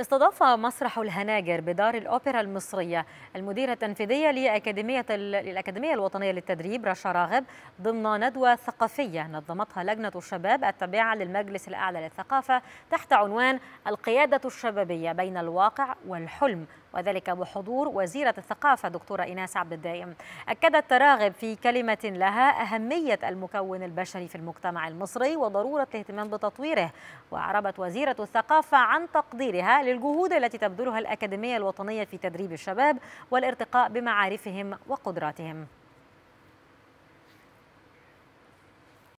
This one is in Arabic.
استضاف مسرح الهناجر بدار الأوبرا المصرية المديرة التنفيذية لأكاديمية الأكاديمية الوطنية للتدريب رشا راغب ضمن ندوة ثقافية نظمتها لجنة الشباب التابعة للمجلس الأعلى للثقافة تحت عنوان القيادة الشبابية بين الواقع والحلم وذلك بحضور وزيرة الثقافة دكتورة إيناس عبد الدايم أكدت راغب في كلمة لها أهمية المكون البشري في المجتمع المصري وضرورة الاهتمام بتطويره وأعربت وزيرة الثقافة عن تقديرها للجهود التي تبذلها الأكاديمية الوطنية في تدريب الشباب والارتقاء بمعارفهم وقدراتهم